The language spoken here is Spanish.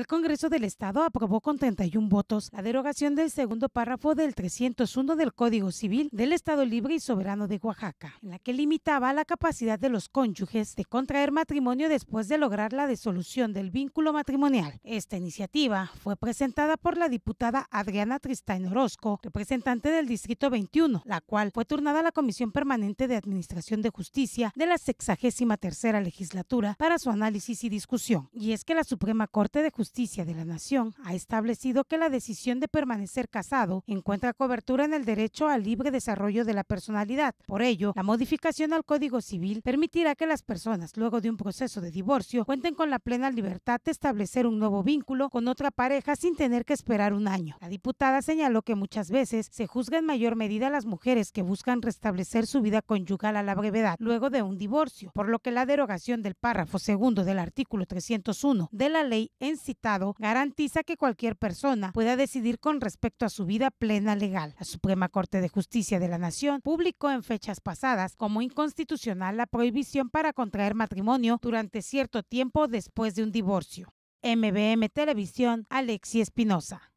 el Congreso del Estado aprobó con 31 votos la derogación del segundo párrafo del 301 del Código Civil del Estado Libre y Soberano de Oaxaca, en la que limitaba la capacidad de los cónyuges de contraer matrimonio después de lograr la disolución del vínculo matrimonial. Esta iniciativa fue presentada por la diputada Adriana Tristán Orozco, representante del Distrito 21, la cual fue turnada a la Comisión Permanente de Administración de Justicia de la 63 Legislatura para su análisis y discusión. Y es que la Suprema Corte de Justicia Justicia de la Nación ha establecido que la decisión de permanecer casado encuentra cobertura en el derecho al libre desarrollo de la personalidad. Por ello, la modificación al Código Civil permitirá que las personas, luego de un proceso de divorcio, cuenten con la plena libertad de establecer un nuevo vínculo con otra pareja sin tener que esperar un año. La diputada señaló que muchas veces se juzga en mayor medida a las mujeres que buscan restablecer su vida conyugal a la brevedad luego de un divorcio, por lo que la derogación del párrafo segundo del artículo 301 de la ley en sí garantiza que cualquier persona pueda decidir con respecto a su vida plena legal. La Suprema Corte de Justicia de la Nación publicó en fechas pasadas como inconstitucional la prohibición para contraer matrimonio durante cierto tiempo después de un divorcio. MBM Televisión, Alexi Espinosa.